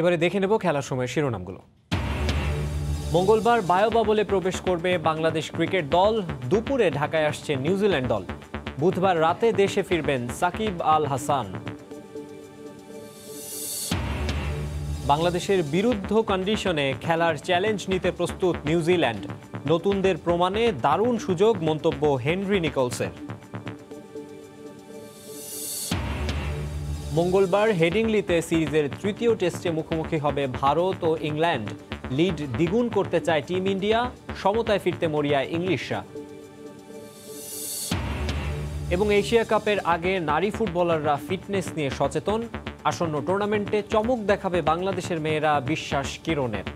এবারে দেখে নেব খেলার সময় শিরোনামগুলো মঙ্গলবার বায়োবা বলে প্রবেশ করবে বাংলাদেশ ক্রিকেট দল দুপুরে ঢাকায় আসছে নিউজিল্যান্ড দল বুধবার রাতে দেশে ফিরবেন সাকিব আল হাসান বাংলাদেশের বিরুদ্ধ কন্ডিশনে খেলার চ্যালেঞ্জ নিতে প্রস্তুত নিউজিল্যান্ড নতুনদের প্রমাণে দারুণ সুযোগ মন্তব্য হেনরি নিকলসের মঙ্গলবার হেডিংলিতে সিরিজের তৃতীয় টেস্টে মুখোমুখি হবে ভারত ও ইংল্যান্ড লিড দ্বিগুণ করতে চায় টিম ইন্ডিয়া সমতায় ফিরতে মরিয়া ইংলিশরা এবং এশিয়া কাপের আগে নারী ফুটবলাররা ফিটনেস নিয়ে সচেতন আসন্ন টুর্নামেন্টে চমক দেখাবে বাংলাদেশের মেয়েরা বিশ্বাস কিরণের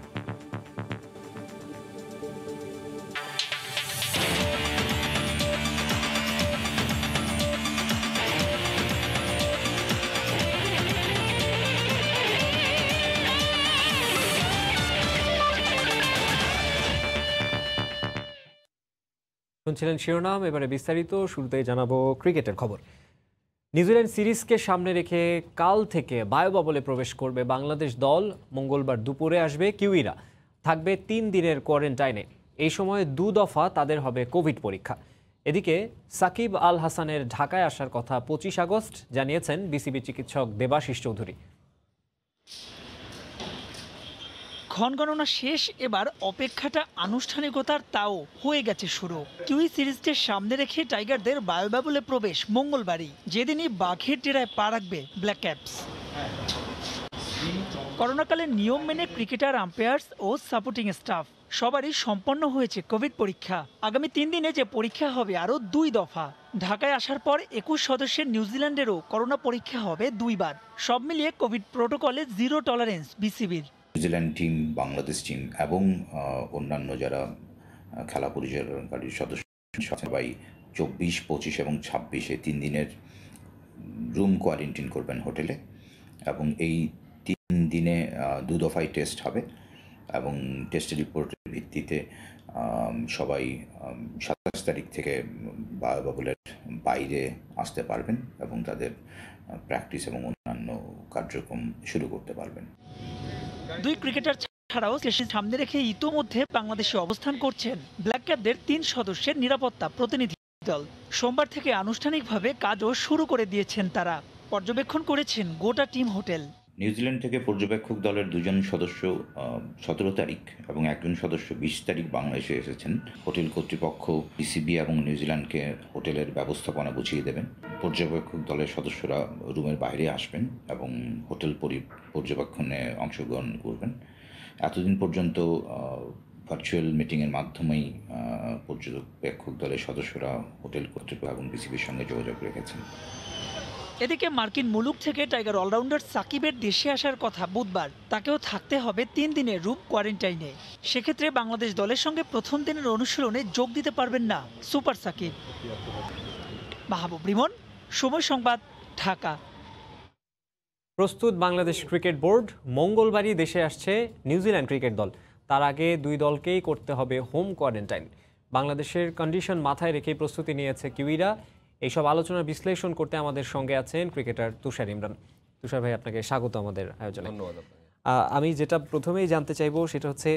শুনছিলেন শিরোনাম এবারে বিস্তারিত শুরুতে জানাবো ক্রিকেটের খবর নিউজিল্যান্ড সিরিজকে সামনে রেখে কাল থেকে বায়োবাবলে প্রবেশ করবে বাংলাদেশ দল মঙ্গলবার দুপুরে আসবে কিউইরা থাকবে তিন দিনের কোয়ারেন্টাইনে এই সময় দু দফা তাদের হবে কোভিড পরীক্ষা এদিকে সাকিব আল হাসানের ঢাকায় আসার কথা পঁচিশ আগস্ট জানিয়েছেন বিসিবি চিকিৎসক দেবাশিস চৌধুরী ক্ষণগণনা শেষ এবার অপেক্ষাটা আনুষ্ঠানিকতার তাও হয়ে গেছে শুরু কিউই সিরিজকে সামনে রেখে টাইগারদের বায়ুবাবুলে প্রবেশ মঙ্গলবারই যেদিনই বাঘের টেরায় পা রাখবে ব্ল্যাক ক্যাপস করোনাকালে নিয়ম মেনে ক্রিকেটার আম্পায়ার্স ও সাপোর্টিং স্টাফ সবারই সম্পন্ন হয়েছে কোভিড পরীক্ষা আগামী তিন দিনে যে পরীক্ষা হবে আরও দুই দফা ঢাকায় আসার পর একুশ সদস্যের নিউজিল্যান্ডেরও করোনা পরীক্ষা হবে দুইবার সব মিলিয়ে কোভিড প্রোটোকলে জিরো টলারেন্স বিসিবির নিউজিল্যান্ড টিম বাংলাদেশ টিম এবং অন্যান্য যারা খেলা পরিচালনাকারী সদস্য সবাই চব্বিশ পঁচিশ এবং ছাব্বিশে তিন দিনের রুম কোয়ারেন্টিন করবেন হোটেলে এবং এই তিন দিনে দু দফায় টেস্ট হবে এবং টেস্ট রিপোর্টের ভিত্তিতে সবাই সাতাশ তারিখ থেকে বায়োবাবুলের বাইরে আসতে পারবেন এবং তাদের প্র্যাকটিস এবং অন্যান্য কার্যক্রম শুরু করতে পারবেন দুই ক্রিকেটার ছাড়াও দেশের সামনে রেখে ইতোমধ্যে বাংলাদেশে অবস্থান করছেন ব্ল্যাক ক্যাপদের তিন সদস্যের নিরাপত্তা প্রতিনিধি দল সোমবার থেকে আনুষ্ঠানিকভাবে কাজও শুরু করে দিয়েছেন তারা পর্যবেক্ষণ করেছেন গোটা টিম হোটেল নিউজিল্যান্ড থেকে পর্যবেক্ষক দলের দুজন সদস্য সতেরো তারিখ এবং একজন সদস্য বিশ তারিখ বাংলাদেশে এসেছেন হোটেল কর্তৃপক্ষ বিসিবি এবং নিউজিল্যান্ডকে হোটেলের ব্যবস্থাপনা বুঝিয়ে দেবেন পর্যবেক্ষক দলের সদস্যরা রুমের বাইরে আসবেন এবং হোটেল পর্যবেক্ষণে অংশগ্রহণ করবেন এতদিন পর্যন্ত ভার্চুয়াল মিটিংয়ের মাধ্যমেই পর্যবেক্ষক দলের সদস্যরা হোটেল কর্তৃপক্ষ এবং বিসিবির সঙ্গে যোগাযোগ রেখেছেন এদিকে মার্কিন মুলুক থেকে টাইগার অলরাউন্ডার সাকিবের দেশে আসার কথা বুধবার তাকেও থাকতে হবে তিন দিনের রূপ কোয়ারেন্টাইনে সেক্ষেত্রে বাংলাদেশ দলের সঙ্গে প্রথম দিনের অনুশীলনে যোগ দিতে পারবেন না সুপার সাকিব মাহবুব রিমন সময় সংবাদ ঢাকা প্রস্তুত বাংলাদেশ ক্রিকেট বোর্ড মঙ্গলবারই দেশে আসছে নিউজিল্যান্ড ক্রিকেট দল তার আগে দুই দলকেই করতে হবে হোম কোয়ারেন্টাইন বাংলাদেশের কন্ডিশন মাথায় রেখে প্রস্তুতি নিয়েছে কিউইরা এইসব আলোচনার বিশ্লেষণ করতে আমাদের সঙ্গে আছেন ক্রিকেটার তুষার ইমরান তুষার ভাই আপনাকে স্বাগত আমাদের আয়োজনে ধন্যবাদ আমি যেটা প্রথমেই জানতে চাইব সেটা হচ্ছে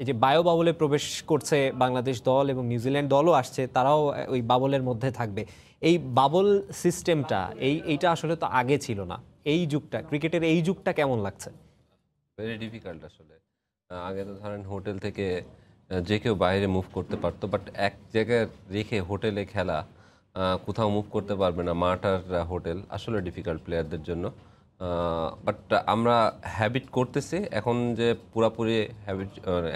এই যে বায়ো বাবলে প্রবেশ করছে বাংলাদেশ দল এবং নিউজিল্যান্ড দলও আসছে তারাও ওই বাবলের মধ্যে থাকবে এই বাবল সিস্টেমটা এই এইটা আসলে তো আগে ছিল না এই যুগটা ক্রিকেটের এই যুগটা কেমন লাগছে ভেরি ডিফিকাল্ট আসলে আগে তো ধরেন হোটেল থেকে যে কেউ বাইরে মুভ করতে পারতো বাট এক জায়গায় রেখে হোটেলে খেলা কোথাও মুভ করতে পারবে না মাটার হোটেল আসলে ডিফিকাল্ট প্লেয়ারদের জন্য বাট আমরা হ্যাবিট করতেছি এখন যে পুরাপুরি হ্যাবিট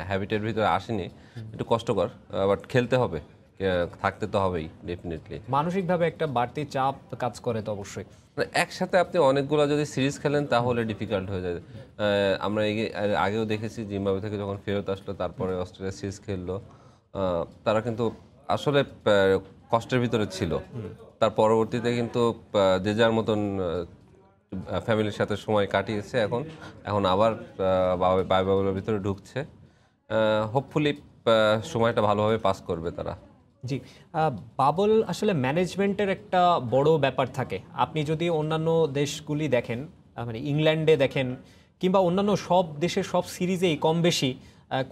হ্যাবিটের ভিতরে আসেনি একটু কষ্টকর বাট খেলতে হবে থাকতে তো হবেই ডেফিনেটলি মানসিকভাবে একটা বাড়তি চাপ কাজ করে তো অবশ্যই মানে একসাথে আপনি অনেকগুলো যদি সিরিজ খেলেন তাহলে ডিফিকাল্ট হয়ে যায় আমরা আগেও দেখেছি জিম্বাবে থেকে যখন ফেরত আসলো তারপরে অস্ট্রেলিয়া সিরিজ খেললো তারা কিন্তু আসলে কষ্টের ভিতরে ছিল তার পরবর্তীতে কিন্তু যে যার মতন ফ্যামিলির সাথে সময় কাটিয়েছে এখন এখন আবার বায়ুবাবুলের ভিতরে ঢুকছে হোপফুলি সময়টা ভালোভাবে পাস করবে তারা জি বাবল আসলে ম্যানেজমেন্টের একটা বড় ব্যাপার থাকে আপনি যদি অন্যান্য দেশগুলি দেখেন মানে ইংল্যান্ডে দেখেন কিংবা অন্যান্য সব দেশের সব সিরিজেই কম বেশি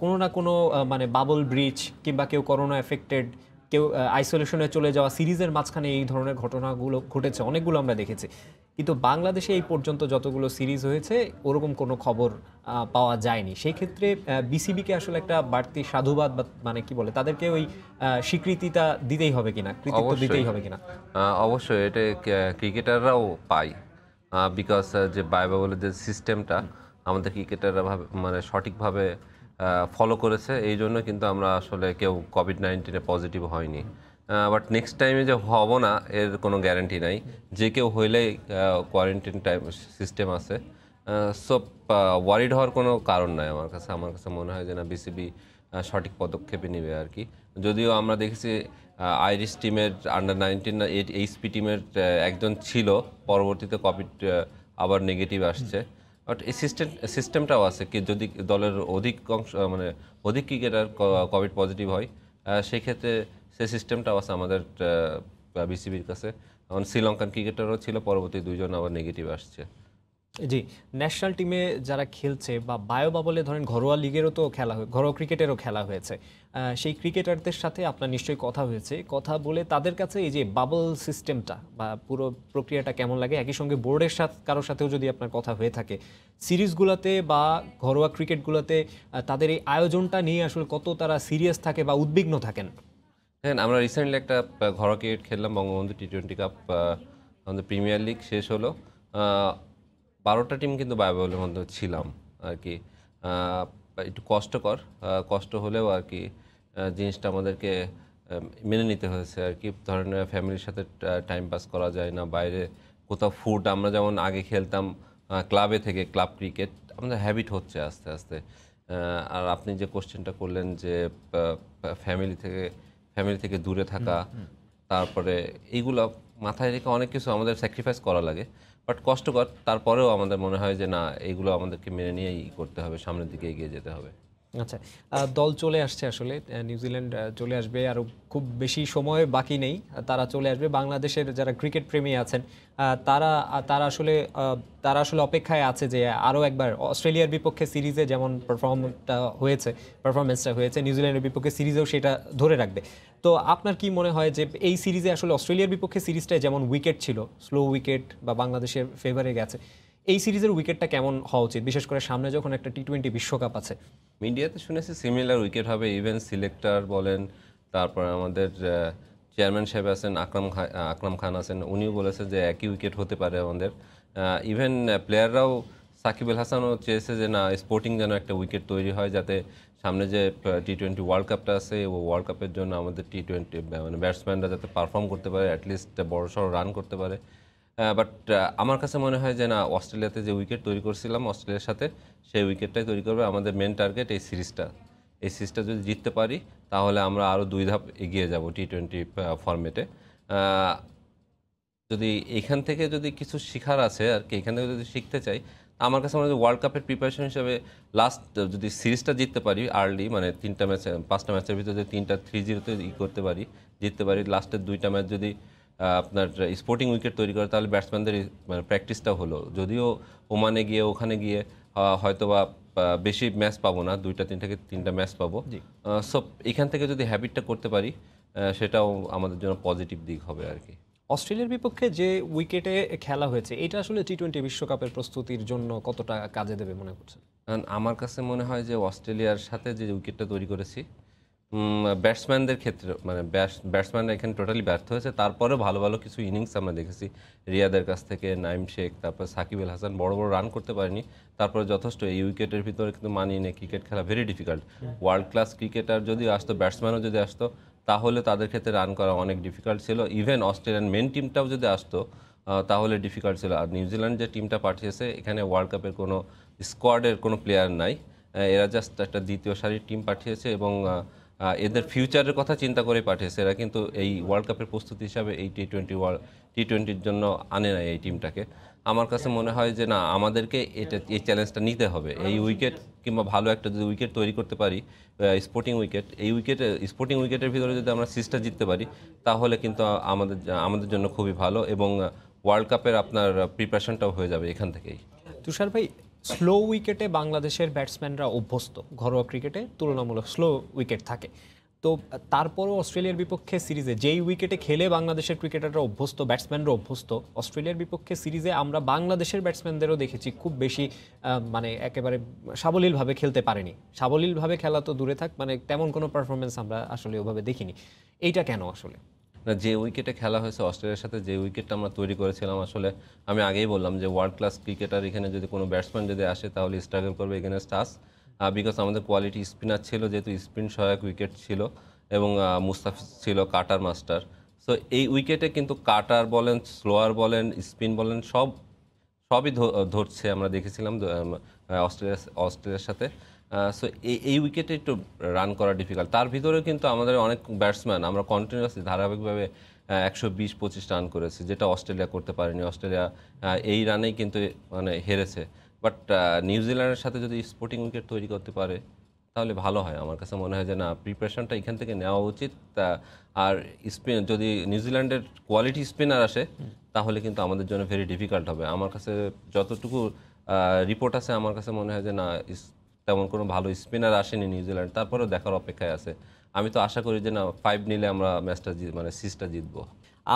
কোনো না কোনো মানে বাবল ব্রিজ কিংবা কেউ করোনা এফেক্টেড কেউ আইসোলেশনে চলে যাওয়া সিরিজের মাঝখানে এই ধরনের ঘটনাগুলো ঘটেছে অনেকগুলো আমরা দেখেছি কিন্তু বাংলাদেশে এই পর্যন্ত যতগুলো সিরিজ হয়েছে ওরকম কোনো খবর পাওয়া যায়নি সেই ক্ষেত্রে বিসিবিকে আসলে একটা বাড়তি সাধুবাদ বা মানে কি বলে তাদেরকে ওই স্বীকৃতিটা দিতেই হবে কিনা কৃতিত্ব দিতেই হবে কিনা অবশ্যই এটা ক্রিকেটাররাও পায় বিকজ যে বলে যে সিস্টেমটা আমাদের ক্রিকেটাররা মানে সঠিকভাবে ফলো করেছে এই জন্য কিন্তু আমরা আসলে কেউ কোভিড নাইন্টিনে পজিটিভ হয়নি বাট নেক্সট টাইমে যে হব না এর কোনো গ্যারান্টি নাই যে কেউ হইলেই কোয়ারেন্টিন টাইম সিস্টেম আছে সো ওয়ারিড হওয়ার কোনো কারণ নাই আমার কাছে আমার কাছে মনে হয় যে না বিসিবি সঠিক পদক্ষেপে নেবে আর কি যদিও আমরা দেখেছি আইরিশ টিমের আন্ডার নাইনটিন এইচপি টিমের একজন ছিল পরবর্তীতে কোভিড আবার নেগেটিভ আসছে বাট সিস্টেম সিস্টেমটাও আছে কি যদি দলের অধিক অংশ মানে অধিক ক্রিকেটার কোভিড পজিটিভ হয় সেই ক্ষেত্রে সিস্টেমটাও আছে আমাদের বিসিবির কাছে কারণ শ্রীলঙ্কান ক্রিকেটারও ছিল পরবর্তী দুইজন আবার নেগেটিভ আসছে জি ন্যাশনাল টিমে যারা খেলছে বা বায়ো বা বলে ধরেন ঘরোয়া লিগেরও তো খেলা হয়ে ঘরোয়া ক্রিকেটেরও খেলা হয়েছে সেই ক্রিকেটারদের সাথে আপনার নিশ্চয়ই কথা হয়েছে কথা বলে তাদের কাছে এই যে বাবল সিস্টেমটা বা পুরো প্রক্রিয়াটা কেমন লাগে একই সঙ্গে বোর্ডের সাথে কারোর সাথেও যদি আপনার কথা হয়ে থাকে সিরিজগুলোতে বা ঘরোয়া ক্রিকেটগুলোতে তাদের এই আয়োজনটা নিয়ে আসলে কত তারা সিরিয়াস থাকে বা উদ্বিগ্ন থাকেন হ্যাঁ আমরা রিসেন্টলি একটা ঘরোয়া ক্রিকেট খেললাম বঙ্গবন্ধু টি টোয়েন্টি কাপ আমাদের প্রিমিয়ার লিগ শেষ হলো বারোটা টিম কিন্তু বায়োবলের মধ্যে ছিলাম আর কি একটু কষ্টকর কষ্ট হলেও আর কি জিনিসটা আমাদেরকে মেনে নিতে হয়েছে আর কি ধরেন ফ্যামিলির সাথে টাইম পাস করা যায় না বাইরে কোথাও ফুড আমরা যেমন আগে খেলতাম ক্লাবে থেকে ক্লাব ক্রিকেট আমাদের হ্যাবিট হচ্ছে আস্তে আস্তে আর আপনি যে কোশ্চেনটা করলেন যে ফ্যামিলি থেকে ফ্যামিলি থেকে দূরে থাকা তারপরে এইগুলো মাথায় রেখে অনেক কিছু আমাদের স্যাক্রিফাইস করা লাগে বাট কষ্টকর তারপরেও আমাদের মনে হয় যে না এগুলো আমাদেরকে মেনে নিয়েই করতে হবে সামনের দিকে এগিয়ে যেতে হবে আচ্ছা দল চলে আসছে আসলে নিউজিল্যান্ড চলে আসবে আর খুব বেশি সময় বাকি নেই তারা চলে আসবে বাংলাদেশের যারা ক্রিকেট প্রেমী আছেন তারা তারা আসলে তারা আসলে অপেক্ষায় আছে যে আরও একবার অস্ট্রেলিয়ার বিপক্ষে সিরিজে যেমন পারফর্মটা হয়েছে পারফরমেন্সটা হয়েছে নিউজিল্যান্ডের বিপক্ষে সিরিজেও সেটা ধরে রাখবে তো আপনার কি মনে হয় যে এই সিরিজে আসলে অস্ট্রেলিয়ার বিপক্ষে সিরিজটায় যেমন উইকেট ছিল স্লো উইকেট বা বাংলাদেশের ফেভারে গেছে এই সিরিজের উইকেটটা কেমন হওয়া উচিত বিশেষ করে সামনে যখন একটা টি টোয়েন্টি বিশ্বকাপ আছে মিডিয়াতে শুনেছি সিমিলার উইকেট হবে ইভেন সিলেক্টর বলেন তারপর আমাদের চেয়ারম্যান সাহেব আছেন আকরাম খান আকরাম খান আছেন উনিও বলেছেন যে একই উইকেট হতে পারে আমাদের ইভেন প্লেয়াররাও সাকিব হাসানও চেয়েছে যে না স্পোর্টিং যেন একটা উইকেট তৈরি হয় যাতে সামনে যে টি টোয়েন্টি ওয়ার্ল্ড কাপটা আছে ও ওয়ার্ল্ড কাপের জন্য আমাদের টি টোয়েন্টি মানে ব্যাটসম্যানরা যাতে পারফর্ম করতে পারে অ্যাটলিস্ট বড় সড়ো রান করতে পারে বাট আমার কাছে মনে হয় যে না অস্ট্রেলিয়াতে যে উইকেট তৈরি করছিলাম অস্ট্রেলিয়ার সাথে সেই উইকেটটাই তৈরি করবে আমাদের মেন টার্গেট এই সিরিজটা এই সিরিজটা যদি জিততে পারি তাহলে আমরা আরও দুই ধাপ এগিয়ে যাব টি টোয়েন্টি ফর্মেটে যদি এখান থেকে যদি কিছু শেখার আছে আর কি এখান থেকে যদি শিখতে চাই আমার কাছে মনে হয় ওয়ার্ল্ড কাপের প্রিপারেশন হিসাবে লাস্ট যদি সিরিজটা জিততে পারি আর্লি মানে তিনটা ম্যাচ পাঁচটা ম্যাচের ভিতরে তিনটা থ্রি জিরোতে ই করতে পারি জিততে পারি লাস্টের দুইটা ম্যাচ যদি আপনার স্পোর্টিং উইকেট তৈরি করে তাহলে ব্যাটসম্যানদের মানে প্র্যাকটিসটা হলো যদিও ওমানে গিয়ে ওখানে গিয়ে হয়তো বা বেশি ম্যাচ পাবো না দুইটা তিনটাকে তিনটা ম্যাচ পাবো সো এখান থেকে যদি হ্যাবিটটা করতে পারি সেটাও আমাদের জন্য পজিটিভ দিক হবে আর কি অস্ট্রেলিয়ার বিপক্ষে যে উইকেটে খেলা হয়েছে এটা আসলে টি টোয়েন্টি বিশ্বকাপের প্রস্তুতির জন্য কতটা কাজে দেবে মনে করছেন আমার কাছে মনে হয় যে অস্ট্রেলিয়ার সাথে যে উইকেটটা তৈরি করেছি ব্যাটসম্যানদের ক্ষেত্রে মানে ব্যাটসম্যানরা এখানে টোটালি ব্যর্থ হয়েছে তারপরে ভালো ভালো কিছু ইনিংস আমরা দেখেছি রিয়াদের কাছ থেকে নাইম শেখ তারপর সাকিব আল হাসান বড় বড় রান করতে পারেনি তারপরে যথেষ্ট এই উইকেটের ভিতরে কিন্তু মানিয়ে নেই ক্রিকেট খেলা very difficult world class cricketer যদি আসতো ব্যাটসম্যানও যদি আসতো তাহলে তাদের ক্ষেত্রে রান করা অনেক ডিফিকাল্ট ছিল ইভেন অস্ট্রেলিয়ান মেন টিমটাও যদি আসতো তাহলে ডিফিকাল্ট ছিল আর নিউজিল্যান্ড যে টিমটা পাঠিয়েছে এখানে ওয়ার্ল্ড কাপের কোনো স্কোয়াডের কোনো প্লেয়ার নাই এরা জাস্ট একটা দ্বিতীয় সারির টিম পাঠিয়েছে এবং এদের ফিউচারের কথা চিন্তা করে পাঠিয়েছে এরা কিন্তু এই ওয়ার্ল্ড কাপের প্রস্তুতি হিসাবে এই টি টোয়েন্টি ওয়ার্ল্ড টি টোয়েন্টির জন্য আনে নাই এই টিমটাকে আমার কাছে মনে হয় যে না আমাদেরকে এটা এই চ্যালেঞ্জটা নিতে হবে এই উইকেট কিংবা ভালো একটা যদি উইকেট তৈরি করতে পারি স্পোর্টিং উইকেট এই উইকেটে স্পোর্টিং উইকেটের ভিতরে যদি আমরা সিরিজটা জিততে পারি তাহলে কিন্তু আমাদের আমাদের জন্য খুবই ভালো এবং ওয়ার্ল্ড কাপের আপনার প্রিপারেশনটাও হয়ে যাবে এখান থেকেই তুষার ভাই স্লো উইকেটে বাংলাদেশের ব্যাটসম্যানরা অভ্যস্ত ঘরোয়া ক্রিকেটে তুলনামূলক স্লো উইকেট থাকে তো তারপরও অস্ট্রেলিয়ার বিপক্ষে সিরিজে যেই উইকেটে খেলে বাংলাদেশের ক্রিকেটাররা অভ্যস্ত ব্যাটসম্যানরা অভ্যস্ত অস্ট্রেলিয়ার বিপক্ষে সিরিজে আমরা বাংলাদেশের ব্যাটসম্যানদেরও দেখেছি খুব বেশি মানে একেবারে সাবলীলভাবে খেলতে পারেনি সাবলীলভাবে খেলা তো দূরে থাক মানে তেমন কোনো পারফরমেন্স আমরা আসলে ওভাবে দেখিনি এইটা কেন আসলে না যে উইকেটে খেলা হয়েছে অস্ট্রেলিয়ার সাথে যে উইকেটটা আমরা তৈরি করেছিলাম আসলে আমি আগেই বললাম যে ওয়ার্ল্ড ক্লাস ক্রিকেটার এখানে যদি কোনো ব্যাটসম্যান যদি আসে তাহলে স্ট্রাগল করবে এখানে স্টাস বিকজ আমাদের কোয়ালিটি স্পিনার ছিল যেহেতু স্পিন সহায়ক উইকেট ছিল এবং মুস্তাফিজ ছিল কাটার মাস্টার সো এই উইকেটে কিন্তু কাটার বলেন স্লোয়ার বলেন স্পিন বলেন সব সবই ধরছে আমরা দেখেছিলাম অস্ট্রেলিয়া অস্ট্রেলিয়ার সাথে সো এই এই উইকেটে একটু রান করা ডিফিকাল্ট তার ভিতরেও কিন্তু আমাদের অনেক ব্যাটসম্যান আমরা কন্টিনিউয়াসলি ধারাবাহিকভাবে একশো বিশ পঁচিশ রান করেছে যেটা অস্ট্রেলিয়া করতে পারেনি অস্ট্রেলিয়া এই রানেই কিন্তু মানে হেরেছে বাট নিউজিল্যান্ডের uh, সাথে যদি স্পোর্টিং উইকেট তৈরি করতে পারে তাহলে ভালো হয় আমার কাছে মনে হয় যে না প্রিপারেশনটা এখান থেকে নেওয়া উচিত আর স্পিন যদি নিউজিল্যান্ডের কোয়ালিটি স্পিনার আসে তাহলে কিন্তু আমাদের জন্য ভেরি ডিফিকাল্ট হবে আমার কাছে যতটুকু রিপোর্ট আছে আমার কাছে মনে হয় যে না তেমন কোনো ভালো স্পিনার আসেনি নিউজিল্যান্ড তারপরেও দেখার অপেক্ষায় আছে আমি তো আশা করি যে না ফাইভ নিলে আমরা ম্যাচটা মানে সিরিজটা জিতবো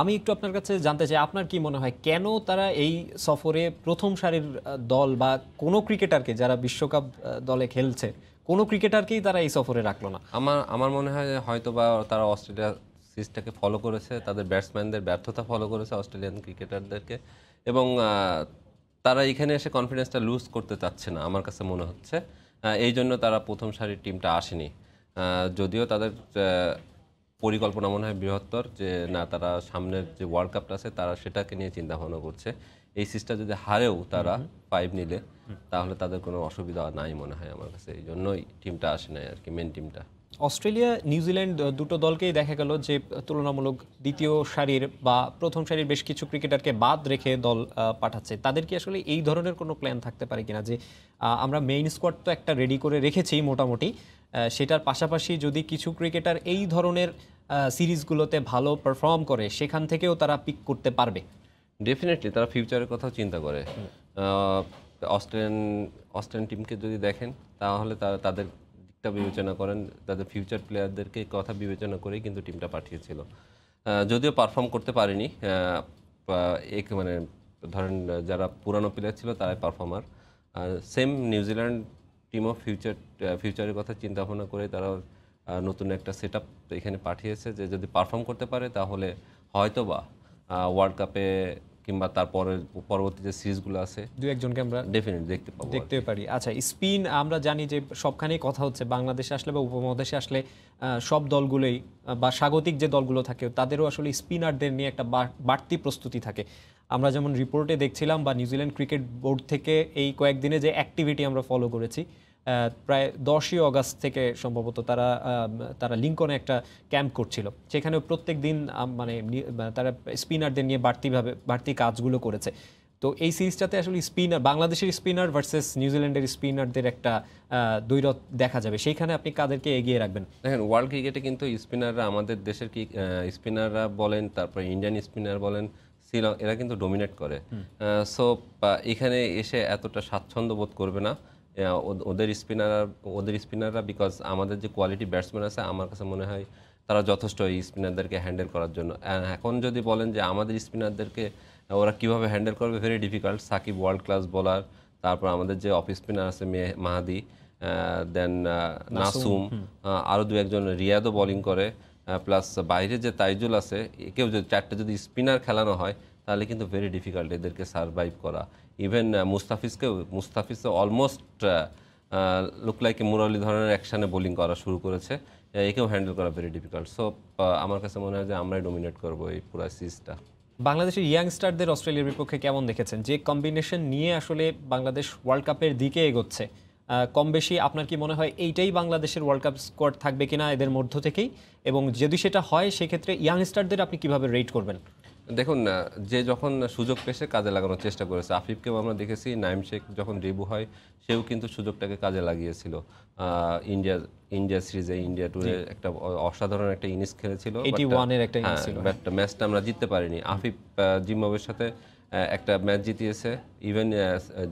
আমি একটু আপনার কাছে জানতে চাই আপনার কি মনে হয় কেন তারা এই সফরে প্রথম সারির দল বা কোনো ক্রিকেটারকে যারা বিশ্বকাপ দলে খেলছে কোনো ক্রিকেটারকেই তারা এই সফরে রাখলো না আমার আমার মনে হয় হয়তো বা তারা অস্ট্রেলিয়া সিরিজটাকে ফলো করেছে তাদের ব্যাটসম্যানদের ব্যর্থতা ফলো করেছে অস্ট্রেলিয়ান ক্রিকেটারদেরকে এবং তারা এখানে এসে কনফিডেন্সটা লুজ করতে চাচ্ছে না আমার কাছে মনে হচ্ছে এই জন্য তারা প্রথম সারির টিমটা আসেনি যদিও তাদের পরিকল্পনা মনে হয় বৃহত্তর যে না তারা সামনের যে ওয়ার্ল্ড কাপটা আছে তারা সেটাকে নিয়ে চিন্তা ভাবনা করছে এই সিরিজটা যদি হারেও তারা ফাইভ নিলে তাহলে তাদের কোনো অসুবিধা নাই মনে হয় আমার কাছে এই জন্যই টিমটা আসে নাই আর কি মেন টিমটা অস্ট্রেলিয়া নিউজিল্যান্ড দুটো দলকেই দেখা গেল যে তুলনামূলক দ্বিতীয় সারির বা প্রথম সারির বেশ কিছু ক্রিকেটারকে বাদ রেখে দল পাঠাচ্ছে তাদের কি আসলে এই ধরনের কোনো প্ল্যান থাকতে পারে কিনা যে আমরা মেইন স্কোয়াড তো একটা রেডি করে রেখেছি মোটামুটি সেটার পাশাপাশি যদি কিছু ক্রিকেটার এই ধরনের সিরিজগুলোতে ভালো পারফর্ম করে সেখান থেকেও তারা পিক করতে পারবে ডেফিনেটলি তারা ফিউচারের কথাও চিন্তা করে অস্ট্রেলিয়ান অস্ট্রেলিয়ান টিমকে যদি দেখেন তাহলে তারা তাদের দিকটা বিবেচনা করেন তাদের ফিউচার প্লেয়ারদেরকে কথা বিবেচনা করেই কিন্তু টিমটা পাঠিয়েছিল যদিও পারফর্ম করতে পারেনি এক মানে ধরেন যারা পুরানো প্লেয়ার ছিল তারাই পারফর্মার সেম নিউজিল্যান্ড টিমও ফিউচার ফিউচারের কথা চিন্তা ভাবনা করে তারা নতুন একটা সেট এখানে পাঠিয়েছে যে যদি পারফর্ম করতে পারে তাহলে হয়তোবা ওয়ার্ল্ড কাপে কিংবা তারপরের পরবর্তী যে সিরিজগুলো আছে দু একজনকে আমরা ডেফিনেট দেখতে পাবো দেখতে পারি আচ্ছা স্পিন আমরা জানি যে সবখানেই কথা হচ্ছে বাংলাদেশে আসলে বা উপমহাদেশে আসলে সব দলগুলোই বা স্বাগতিক যে দলগুলো থাকে তাদেরও আসলে স্পিনারদের নিয়ে একটা বাড়তি প্রস্তুতি থাকে আমরা যেমন রিপোর্টে দেখছিলাম বা নিউজিল্যান্ড ক্রিকেট বোর্ড থেকে এই কয়েকদিনে যে অ্যাক্টিভিটি আমরা ফলো করেছি প্রায় দশই অগাস্ট থেকে সম্ভবত তারা তারা লিঙ্কনে একটা ক্যাম্প করছিল সেখানে প্রত্যেক দিন মানে তারা স্পিনারদের নিয়ে বাড়তিভাবে বাড়তি কাজগুলো করেছে তো এই সিরিজটাতে আসলে স্পিনার বাংলাদেশের স্পিনার ভার্সেস নিউজিল্যান্ডের স্পিনারদের একটা দৈরত দেখা যাবে সেইখানে আপনি কাদেরকে এগিয়ে রাখবেন দেখেন ওয়ার্ল্ড ক্রিকেটে কিন্তু স্পিনাররা আমাদের দেশের কি স্পিনাররা বলেন তারপর ইন্ডিয়ান স্পিনার বলেন শ্রীলঙ্কা এরা কিন্তু ডোমিনেট করে সো এখানে এসে এতটা স্বাচ্ছন্দ্য বোধ করবে না ওদের স্পিনাররা ওদের স্পিনাররা বিকজ আমাদের যে কোয়ালিটি ব্যাটসম্যান আছে আমার কাছে মনে হয় তারা যথেষ্ট এই স্পিনারদেরকে হ্যান্ডেল করার জন্য এখন যদি বলেন যে আমাদের স্পিনারদেরকে ওরা কিভাবে হ্যান্ডেল করবে very difficult Shakib world class bowler তারপর আমাদের যে অফ স্পিনার আছে মাহাদি দেন নাসুম আরও দু একজন রিয়াদও বোলিং করে প্লাস বাইরে যে তাইজুল আছে কেউ যদি চারটে যদি স্পিনার খেলানো হয় তাহলে কিন্তু ভেরি ডিফিকাল্ট এদেরকে সারভাইভ করা ইভেন মুস্তাফিজকে Mustafiz almost look like Murali ধরনের অ্যাকশানে বোলিং করা শুরু করেছে একেও হ্যান্ডেল করা ভেরি ডিফিকাল্ট সো আমার কাছে মনে হয় যে আমরাই ডোমিনেট করবো এই পুরো সিরিজটা বাংলাদেশের ইয়াংস্টারদের অস্ট্রেলিয়ার বিপক্ষে কেমন দেখেছেন যে কম্বিনেশন নিয়ে আসলে বাংলাদেশ ওয়ার্ল্ড কাপের দিকে এগোচ্ছে কম বেশি আপনার কি মনে হয় এইটাই বাংলাদেশের ওয়ার্ল্ড কাপ স্কোয়াড থাকবে কিনা এদের মধ্য থেকেই এবং যদি সেটা হয় সেক্ষেত্রে ইয়াংস্টারদের আপনি কিভাবে রেট করবেন দেখুন না যে যখন সুযোগ পেশে কাজে লাগানোর চেষ্টা করেছে আফিফকেও আমরা দেখেছি নাইম শেখ যখন রিবু হয় সেও কিন্তু সুযোগটাকে কাজে লাগিয়েছিল ইন্ডিয়া ইন্ডিয়া সিরিজে ইন্ডিয়া ট্যুরে একটা অসাধারণ একটা ইনিংস খেলেছিল একটা ম্যাচটা আমরা জিততে পারিনি আফিফ জিম্বাবের সাথে একটা ম্যাচ জিতিয়েছে ইভেন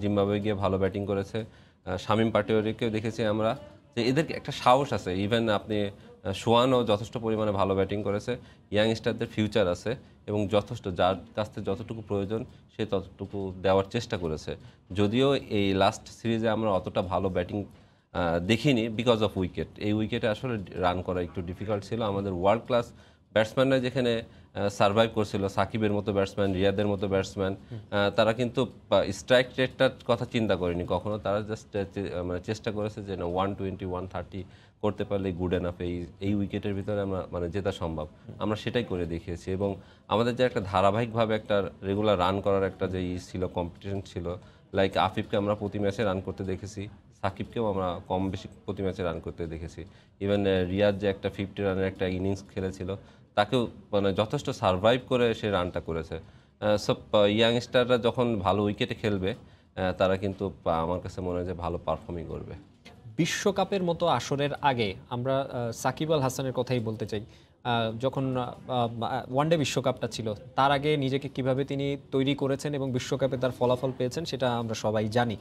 জিম্বাবে গিয়ে ভালো ব্যাটিং করেছে শামিম পাটিওরিকেও দেখেছি আমরা যে এদের একটা সাহস আছে ইভেন আপনি সোয়ানও যথেষ্ট পরিমাণে ভালো ব্যাটিং করেছে ইয়াংস্টারদের ফিউচার আছে এবং যথেষ্ট যার কাছ থেকে যতটুকু প্রয়োজন সে ততটুকু দেওয়ার চেষ্টা করেছে যদিও এই লাস্ট সিরিজে আমরা অতটা ভালো ব্যাটিং দেখিনি বিকজ অফ উইকেট এই উইকেটে আসলে রান করা একটু ডিফিকাল্ট ছিল আমাদের ওয়ার্ল্ড ক্লাস ব্যাটসম্যানরা যেখানে সার্ভাইভ করছিল সাকিবের মতো ব্যাটসম্যান রিয়াদের মতো ব্যাটসম্যান তারা কিন্তু স্ট্রাইক রেটটার কথা চিন্তা করেনি কখনো তারা জাস্ট মানে চেষ্টা করেছে যে না ওয়ান টোয়েন্টি ওয়ান থার্টি করতে পারলে গুড এনাফ এই এই উইকেটের ভিতরে আমরা মানে জেতা সম্ভব আমরা সেটাই করে দেখিয়েছি এবং আমাদের যে একটা ধারাবাহিকভাবে একটা রেগুলার রান করার একটা যে ই ইয়ে ছিল কম্পিটিশন ছিল লাইক আফিফকে আমরা প্রতি ম্যাচে রান করতে দেখেছি সাকিবকেও আমরা কম বেশি প্রতি ম্যাচে রান করতে দেখেছি ইভেন uh, রিয়াজ যে একটা ফিফটি রানের একটা ইনিংস খেলেছিল তাকেও মানে যথেষ্ট সারভাইভ করে সে রানটা করেছে সব ইয়াংস্টাররা যখন ভালো উইকেটে খেলবে তারা কিন্তু আমার কাছে মনে হয় যে ভালো পারফর্মিং করবে বিশ্বকাপের মতো আসরের আগে আমরা সাকিব আল হাসানের কথাই বলতে চাই যখন ওয়ানডে বিশ্বকাপটা ছিল তার আগে নিজেকে কিভাবে তিনি তৈরি করেছেন এবং বিশ্বকাপে তার ফলাফল পেয়েছেন সেটা আমরা সবাই জানি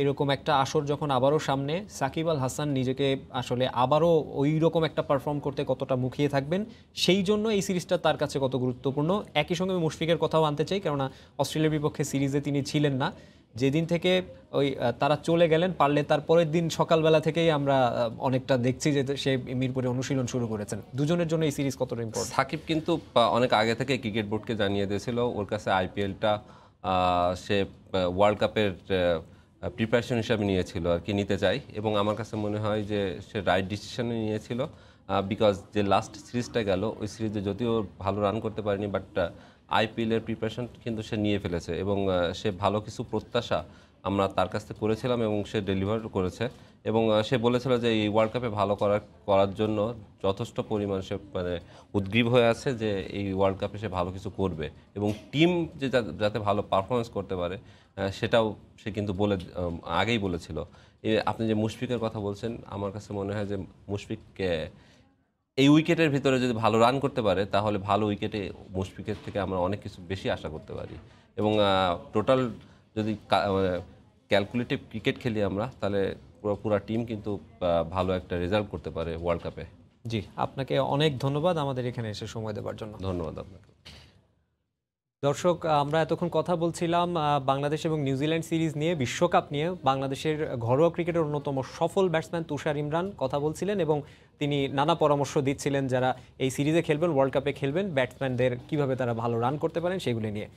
এরকম একটা আসর যখন আবারও সামনে সাকিব আল হাসান নিজেকে আসলে আবারও ওই রকম একটা পারফর্ম করতে কতটা মুখিয়ে থাকবেন সেই জন্য এই সিরিজটা তার কাছে কত গুরুত্বপূর্ণ একই সঙ্গে মুশফিকের কথাও আনতে চাই কেননা অস্ট্রেলিয়ার বিপক্ষে সিরিজে তিনি ছিলেন না যেদিন থেকে ওই তারা চলে গেলেন পারলে তারপরের দিন সকালবেলা থেকেই আমরা অনেকটা দেখছি যে সে মিরপুরে অনুশীলন শুরু করেছেন দুজনের জন্য এই সিরিজ কতটা ইম্পর্টেন্ট সাকিব কিন্তু অনেক আগে থেকে ক্রিকেট বোর্ডকে জানিয়ে দিয়েছিল ওর কাছে আইপিএলটা সে ওয়ার্ল্ড কাপের প্রিপারেশন হিসাবে নিয়েছিল আর কি নিতে চাই এবং আমার কাছে মনে হয় যে সে রাইট ডিসিশনে নিয়েছিল বিকজ যে লাস্ট সিরিজটা গেল ওই সিরিজে যদিও ভালো রান করতে পারেনি বাট আইপিএলের প্রিপারেশন কিন্তু সে নিয়ে ফেলেছে এবং সে ভালো কিছু প্রত্যাশা আমরা তার কাছ থেকে করেছিলাম এবং সে ডেলিভার করেছে এবং সে বলেছিল যে এই ওয়ার্ল্ড কাপে ভালো করার করার জন্য যথেষ্ট পরিমাণ সে মানে উদ্গ্রীব হয়ে আছে যে এই ওয়ার্ল্ড কাপে সে ভালো কিছু করবে এবং টিম যে যাতে ভালো পারফরমেন্স করতে পারে সেটাও সে কিন্তু বলে আগেই বলেছিল আপনি যে মুশফিকের কথা বলছেন আমার কাছে মনে হয় যে মুশফিককে এই উইকেটের ভিতরে যদি ভালো রান করতে পারে তাহলে ভালো উইকেটে মুশফিকের থেকে আমরা অনেক কিছু বেশি আশা করতে পারি এবং টোটাল যদি ক্যালকুলেটিভ ক্রিকেট খেলি আমরা তাহলে পুরো পুরো টিম কিন্তু ভালো একটা রেজাল্ট করতে পারে ওয়ার্ল্ড কাপে জি আপনাকে অনেক ধন্যবাদ আমাদের এখানে এসে সময় দেওয়ার জন্য ধন্যবাদ আপনাকে দর্শক আমরা এতক্ষণ কথা বলছিলাম বাংলাদেশ এবং নিউজিল্যান্ড সিরিজ নিয়ে বিশ্বকাপ নিয়ে বাংলাদেশের ঘরোয়া ক্রিকেটের অন্যতম সফল ব্যাটসম্যান তুষার ইমরান কথা বলছিলেন এবং তিনি নানা পরামর্শ দিচ্ছিলেন যারা এই সিরিজে খেলবেন ওয়ার্ল্ড কাপে খেলবেন ব্যাটসম্যানদের কিভাবে তারা ভালো রান করতে পারেন সেগুলি নিয়ে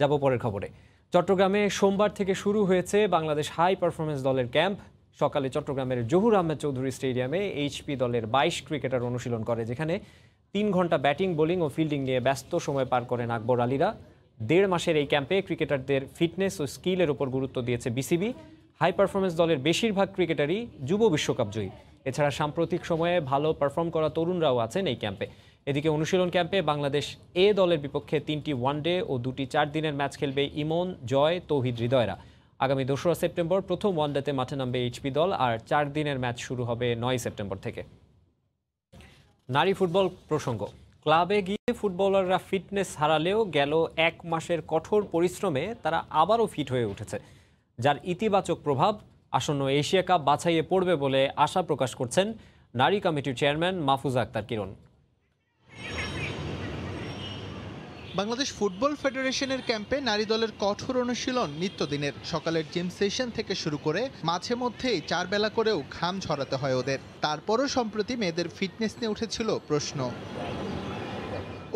যাব পরের খবরে চট্টগ্রামে সোমবার থেকে শুরু হয়েছে বাংলাদেশ হাই পারফরমেন্স দলের ক্যাম্প সকালে চট্টগ্রামের জহুর আহমেদ চৌধুরী স্টেডিয়ামে এইচপি দলের বাইশ ক্রিকেটার অনুশীলন করে যেখানে তিন ঘন্টা ব্যাটিং বোলিং ও ফিল্ডিং নিয়ে ব্যস্ত সময় পার করেন আকবর আলীরা দেড় মাসের এই ক্যাম্পে ক্রিকেটারদের ফিটনেস ও স্কিলের ওপর গুরুত্ব দিয়েছে বিসিবি হাই পারফরমেন্স দলের বেশিরভাগ ক্রিকেটারই যুব বিশ্বকাপ জয়ী এছাড়া সাম্প্রতিক সময়ে ভালো পারফর্ম করা তরুণরাও আছেন এই ক্যাম্পে এদিকে অনুশীলন ক্যাম্পে বাংলাদেশ এ দলের বিপক্ষে তিনটি ওয়ানডে ও দুটি চার দিনের ম্যাচ খেলবে ইমন জয় তৌহিদ হৃদয়রা আগামী দোসরা সেপ্টেম্বর প্রথম ওয়ানডেতে মাঠে নামবে এইচপি দল আর চার দিনের ম্যাচ শুরু হবে নয় সেপ্টেম্বর থেকে নারী ফুটবল প্রসঙ্গ ক্লাবে গিয়ে ফুটবলাররা ফিটনেস হারালেও গেল এক মাসের কঠোর পরিশ্রমে তারা আবারও ফিট হয়ে উঠেছে যার ইতিবাচক প্রভাব আসন্ন এশিয়া কাপ বাছাইয়ে পড়বে বলে আশা প্রকাশ করছেন নারী কমিটির চেয়ারম্যান মাহফুজা আক্তার কিরণ বাংলাদেশ ফুটবল ফেডারেশনের ক্যাম্পে নারী দলের কঠোর অনুশীলন নিত্যদিনের সকালের জিম সেশন থেকে শুরু করে মাঝে মধ্যেই চার বেলা করেও ঘাম ঝরাতে হয় ওদের তারপরও সম্প্রতি মেয়েদের ফিটনেস নিয়ে উঠেছিল প্রশ্ন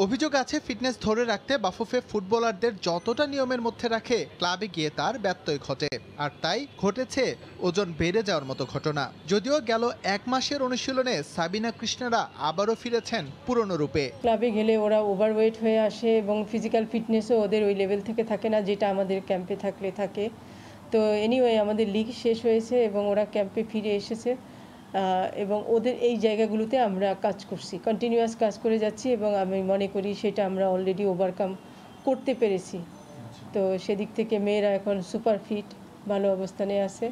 অভিযোগ আছে ফিটনেস ধরে রাখতে বাফুফে ফুটবলারদের যতটা নিয়মের মধ্যে রাখে ক্লাবে গিয়ে তার ব্যত্যয় ঘটে আর তাই ঘটেছে ওজন বেড়ে যাওয়ার মতো ঘটনা যদিও গেল এক মাসের অনুশীলনে সাবিনা কৃষ্ণারা আবারও ফিরেছেন পুরনো রূপে ক্লাবে গেলে ওরা ওভারওয়েট হয়ে আসে এবং ফিজিক্যাল ফিটনেসও ওদের ওই লেভেল থেকে থাকে না যেটা আমাদের ক্যাম্পে থাকলে থাকে তো এনিওয়ে আমাদের লিগ শেষ হয়েছে এবং ওরা ক্যাম্পে ফিরে এসেছে এবং ওদের এই জায়গাগুলোতে আমরা কাজ করছি কন্টিনিউয়াস কাজ করে যাচ্ছি এবং আমি মনে করি সেটা আমরা অলরেডি ওভারকাম করতে পেরেছি তো সেদিক থেকে মেয়েরা এখন সুপার ফিট ভালো অবস্থানে আছে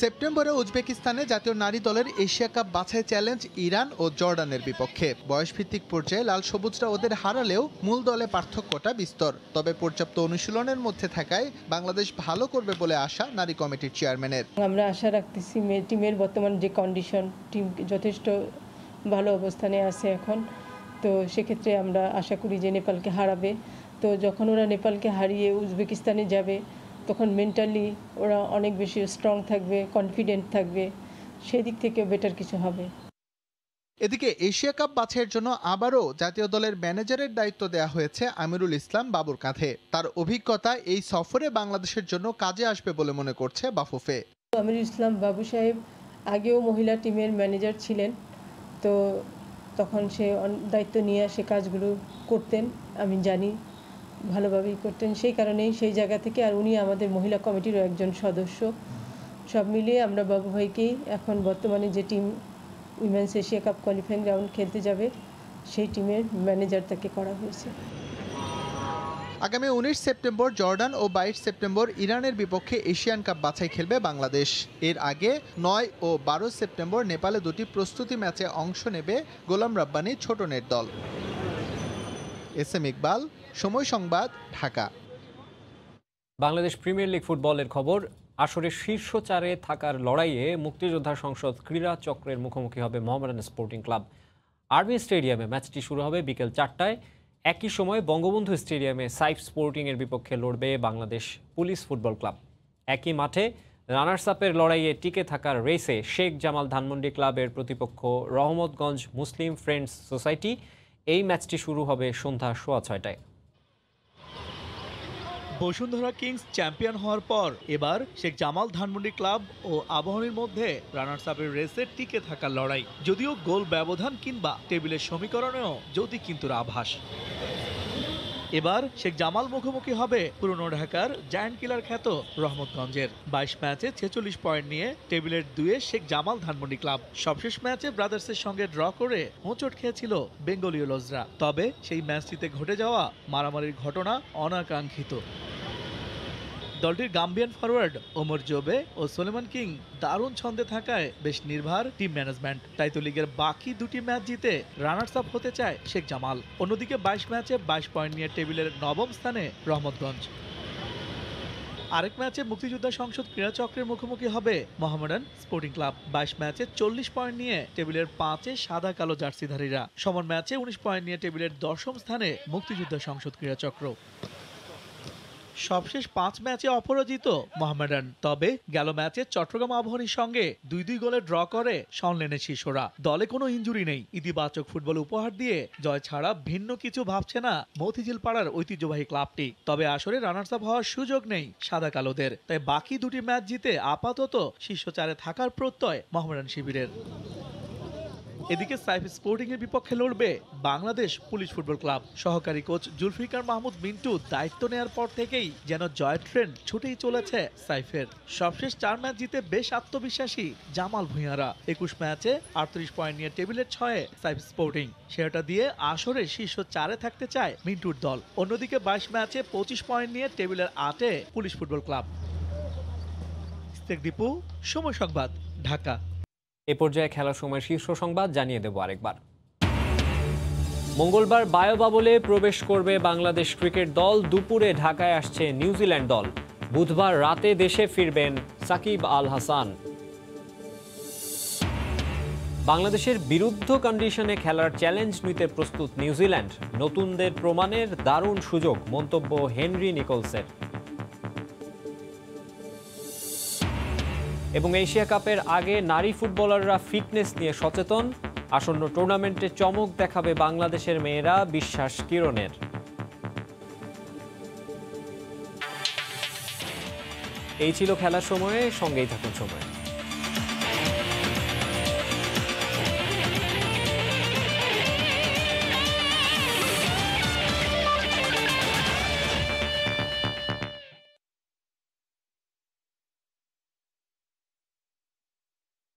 সেপ্টেম্বরে উজবেকিস্তানে জাতীয় নারী দলের এশিয়া কাপ বাছাই চ্যালেঞ্জ ইরান ও জর্ডানের বিপক্ষে বয়সভিত্তিক পর্যায়ে লাল সবুজরা ওদের হারালেও মূল দলে পার্থক্যটা বিস্তর তবে পর্যাপ্ত অনুশীলনের মধ্যে থাকায় বাংলাদেশ ভালো করবে বলে আশা নারী কমিটির চেয়ারম্যানের আমরা আশা রাখতেছি টিমের বর্তমান যে কন্ডিশন টিম যথেষ্ট ভালো অবস্থানে আছে এখন তো সেক্ষেত্রে আমরা আশা করি যে নেপালকে হারাবে তো যখন ওরা নেপালকে হারিয়ে উজবেকিস্তানে যাবে তখন মেন্টালি ওরা অনেক বেশি স্ট্রং থাকবে কনফিডেন্ট থাকবে সেদিক থেকে বেটার কিছু হবে এদিকে এশিয়া কাপ বাছাইয়ের জন্য আবারও জাতীয় দলের ম্যানেজারের দায়িত্ব দেওয়া হয়েছে আমিরুল ইসলাম বাবুর কাঁধে তার অভিজ্ঞতা এই সফরে বাংলাদেশের জন্য কাজে আসবে বলে মনে করছে বাফুফে আমিরুল ইসলাম বাবু সাহেব আগেও মহিলা টিমের ম্যানেজার ছিলেন তো তখন সে দায়িত্ব নিয়ে সে কাজগুলো করতেন আমি জানি ভালোভাবেই করতেন সেই কারণেই সেই জায়গা থেকে আর উনি আমাদের মহিলা কমিটিরও একজন সদস্য সব মিলিয়ে আমরা বাবু ভাইকেই এখন বর্তমানে যে team women's Asia cup qualifying round খেলতে যাবে সেই টিমের ম্যানেজার তাকে করা হয়েছে আগামী উনিশ সেপ্টেম্বর জর্ডান ও বাইশ সেপ্টেম্বর ইরানের বিপক্ষে এশিয়ান কাপ বাছাই খেলবে বাংলাদেশ এর আগে নয় ও বারো সেপ্টেম্বর নেপালে দুটি প্রস্তুতি ম্যাচে অংশ নেবে গোলাম রাব্বানি ছোটনের দল এস এম ইকবাল সময় সংবাদ ঢাকা বাংলাদেশ প্রিমিয়ার লিগ ফুটবলের খবর আসরে শীর্ষ চারে থাকার লড়াইয়ে মুক্তিযোদ্ধা সংসদ ক্রীড়া চক্রের মুখোমুখি হবে মোহামেডান স্পোর্টিং ক্লাব আর্মি স্টেডিয়ামে ম্যাচটি শুরু হবে বিকেল চারটায় একই সময় বঙ্গবন্ধু স্টেডিয়ামে সাইফ স্পোর্টিংয়ের বিপক্ষে লড়বে বাংলাদেশ পুলিশ ফুটবল ক্লাব একই মাঠে রানার্স আপের লড়াইয়ে টিকে থাকার রেসে শেখ জামাল ধানমন্ডি ক্লাবের প্রতিপক্ষ রহমতগঞ্জ মুসলিম ফ্রেন্ডস সোসাইটি এই ম্যাচটি শুরু হবে সন্ধ্যা সোয়া ছয়টায় বসুন্ধরা কিংস চ্যাম্পিয়ন হওয়ার পর এবার শেখ জামাল ধানমন্ডি ক্লাব ও আবাহনীর মধ্যে রানার্স আপের রেসে টিকে থাকার লড়াই যদিও গোল ব্যবধান কিংবা টেবিলের সমীকরণেও যদি কিন্তু আভাস এবার শেখ জামাল মুখোমুখি হবে পুরনো ঢাকার জায়ান্ট কিলার খ্যাত রহমতগঞ্জের বাইশ ম্যাচে ছেচল্লিশ পয়েন্ট নিয়ে টেবিলের দুয়ে শেখ জামাল ধানমন্ডি ক্লাব সবশেষ ম্যাচে ব্রাদার্সের সঙ্গে ড্র করে হোঁচট খেয়েছিল বেঙ্গলীয় লজরা তবে সেই ম্যাচটিতে ঘটে যাওয়া মারামারির ঘটনা অনাকাঙ্ক্ষিত দলটির গাম্বিয়ান ফরওয়ার্ড ওমর জোবে ও সোলেমান কিং দারুণ ছন্দে থাকায় বেশ নির্ভার টিম ম্যানেজমেন্ট তাই তো লিগের বাকি দুটি ম্যাচ জিতে রানার্স আপ হতে চায় শেখ জামাল অন্যদিকে বাইশ ম্যাচে বাইশ পয়েন্ট নিয়ে টেবিলের নবম স্থানে রহমতগঞ্জ আরেক ম্যাচে মুক্তিযোদ্ধা সংসদ ক্রীড়া চক্রের মুখোমুখি হবে মোহামেডান স্পোর্টিং ক্লাব বাইশ ম্যাচে চল্লিশ পয়েন্ট নিয়ে টেবিলের পাঁচে সাদা কালো জার্সিধারীরা সমান ম্যাচে উনিশ পয়েন্ট নিয়ে টেবিলের দশম স্থানে মুক্তিযোদ্ধা সংসদ ক্রীড়া চক্র সবশেষ পাঁচ ম্যাচে অপরাজিত মোহামেডান তবে গেল ম্যাচে চট্টগ্রাম আবহানীর সঙ্গে দুই দুই গোলে ড্র করে সনলেনের শিশুরা দলে কোনো ইঞ্জুরি নেই ইতিবাচক ফুটবল উপহার দিয়ে জয় ছাড়া ভিন্ন কিছু ভাবছে না মতিঝিল পাড়ার ঐতিহ্যবাহী ক্লাবটি তবে আসরে রানার্স আপ হওয়ার সুযোগ নেই সাদা কালোদের তাই বাকি দুটি ম্যাচ জিতে আপাতত শীর্ষ চারে থাকার প্রত্যয় মোহামেডান শিবিরের এদিকে সাইফ স্পোর্টিং এর বিপক্ষে লড়বে বাংলাদেশ পুলিশ ফুটবল ক্লাব সহকারী কোচ জুলফিকার মাহমুদ মিন্টু দায়িত্ব নেয়ার পর থেকেই যেন জয় ট্রেন ছুটেই চলেছে সাইফের সবশেষ চার ম্যাচ জিতে বেশ আত্মবিশ্বাসী জামাল ভুঁইয়ারা একুশ ম্যাচে আটত্রিশ পয়েন্ট নিয়ে টেবিলের ছয়ে সাইফ স্পোর্টিং সেটা দিয়ে আসরে শীর্ষ চারে থাকতে চায় মিন্টুর দল অন্যদিকে বাইশ ম্যাচে পঁচিশ পয়েন্ট নিয়ে টেবিলের আটে পুলিশ ফুটবল ক্লাব দীপু সময় সংবাদ ঢাকা এ পর্যায়ে খেলার সময় শীর্ষ সংবাদ জানিয়ে দেব আরেকবার মঙ্গলবার বায়োবাবলে প্রবেশ করবে বাংলাদেশ ক্রিকেট দল দুপুরে ঢাকায় আসছে নিউজিল্যান্ড দল বুধবার রাতে দেশে ফিরবেন সাকিব আল হাসান বাংলাদেশের বিরুদ্ধ কন্ডিশনে খেলার চ্যালেঞ্জ নিতে প্রস্তুত নিউজিল্যান্ড নতুনদের প্রমাণের দারুণ সুযোগ মন্তব্য হেনরি নিকোলসের এবং এশিয়া কাপের আগে নারী ফুটবলাররা ফিটনেস নিয়ে সচেতন আসন্ন টুর্নামেন্টে চমক দেখাবে বাংলাদেশের মেয়েরা বিশ্বাস কিরণের এই ছিল খেলার সময়ে সঙ্গেই থাকুন সময়